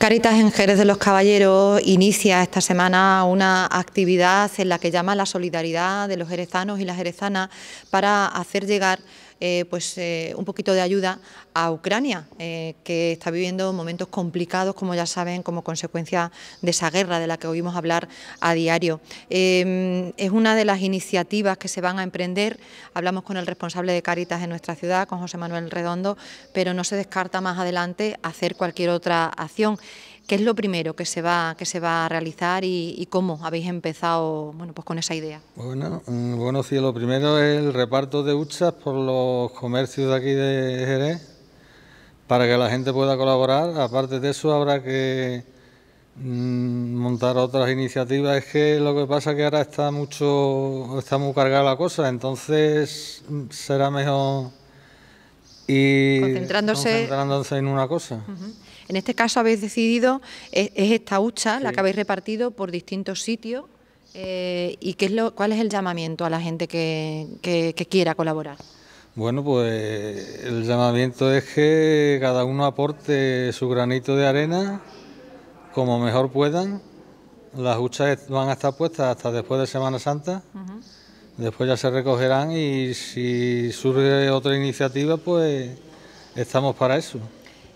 Caritas en Jerez de los Caballeros inicia esta semana una actividad en la que llama la solidaridad de los jerezanos y las jerezanas para hacer llegar eh, pues, eh, un poquito de ayuda a Ucrania, eh, que está viviendo momentos complicados, como ya saben, como consecuencia de esa guerra de la que oímos hablar a diario. es una de las iniciativas que se van a emprender. Hablamos con el responsable de Caritas en nuestra ciudad, con José Manuel Redondo, pero no se descarta más adelante hacer cualquier otra acción. ¿Qué es lo primero que se va, que se va a realizar y, cómo habéis empezado bueno, pues con esa idea? Bueno, mm, bueno, sí, lo primero es el reparto de huchas por los comercios de aquí de Jerez para que la gente pueda colaborar. Aparte de eso, habrá que mm, montar otras iniciativas. Es que lo que pasa es que ahora está mucho, está muy cargada la cosa, entonces mm, será mejor y concentrándose, en una cosa. En este caso habéis decidido, es, esta hucha la que habéis repartido por distintos sitios. Eh, ¿Y qué es lo, cuál es el llamamiento a la gente que, quiera colaborar? Bueno, pues el llamamiento es que cada uno aporte su granito de arena como mejor puedan. Las huchas van a estar puestas hasta después de Semana Santa. Después ya se recogerán y si surge otra iniciativa, pues estamos para eso.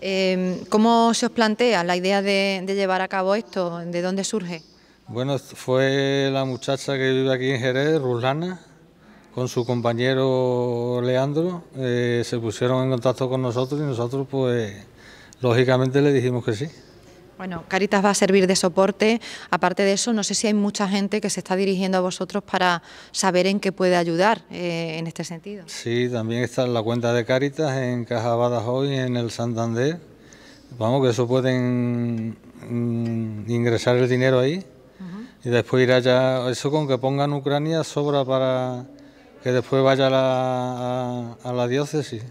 Em, ¿Cómo se os plantea la idea de, llevar a cabo esto? ¿De dónde surge? Bueno, fue la muchacha que vive aquí en Jerez, Rulana, con su compañero Leandro, eh, se pusieron en contacto con nosotros y nosotros, pues, lógicamente le dijimos que sí. Bueno, Caritas va a servir de soporte. Aparte de eso, no sé si hay mucha gente que se está dirigiendo a vosotros para saber en qué puede ayudar eh, en este sentido. Sí, también está la cuenta de Caritas en Caja Hoy, en el Santander. Vamos, que eso pueden mm, ingresar el dinero ahí y después ir allá. Eso con que pongan Ucrania sobra para que después vaya a, la diócesis.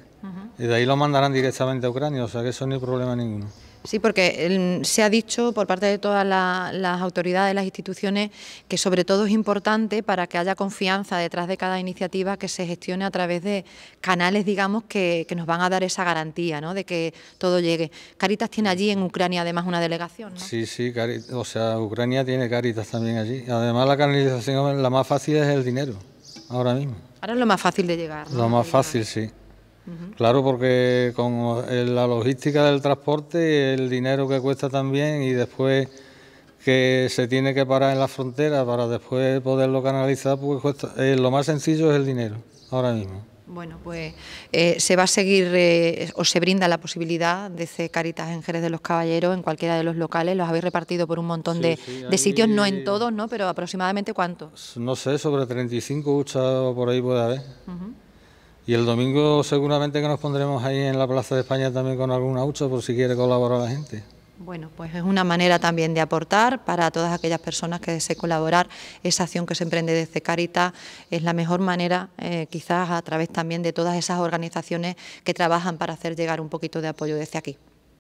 Y de ahí lo mandarán directamente a Ucrania, o sea que eso no hay problema ninguno. Sí, porque em, se ha dicho por parte de todas las autoridades, las instituciones, que sobre todo es importante para que haya confianza detrás de cada iniciativa que se gestione a través de canales, digamos, que, nos van a dar esa garantía ¿no? de que todo llegue. Caritas tiene allí en Ucrania además una delegación. ¿no? Sí, sí, o sea, Ucrania tiene Caritas también allí. Además la canalización, la más fácil es el dinero, ahora mismo. Ahora es lo más fácil de llegar. Lo más fácil, sí. Claro, porque con la logística del transporte, el dinero que cuesta también y después que se tiene que parar en la frontera para después poderlo canalizar, pues eh, lo más sencillo es el dinero, ahora mismo. Bueno, pues eh, se va a seguir eh, o se brinda la posibilidad de hacer Caritas en Jerez de los Caballeros en cualquiera de los locales. Los habéis repartido por un montón de, sitios, no en todos, ¿no? Pero aproximadamente cuántos. No sé, sobre 35 huchas por ahí puede haber. Y el domingo seguramente que nos pondremos ahí en la Plaza de España también con algún aucho por si quiere colaborar la gente. Bueno, pues es una manera también de aportar para todas aquellas personas que deseen colaborar. Esa acción que se emprende desde Caritas es la mejor manera, eh, quizás a través también de todas esas organizaciones que trabajan para hacer llegar un poquito de apoyo desde aquí.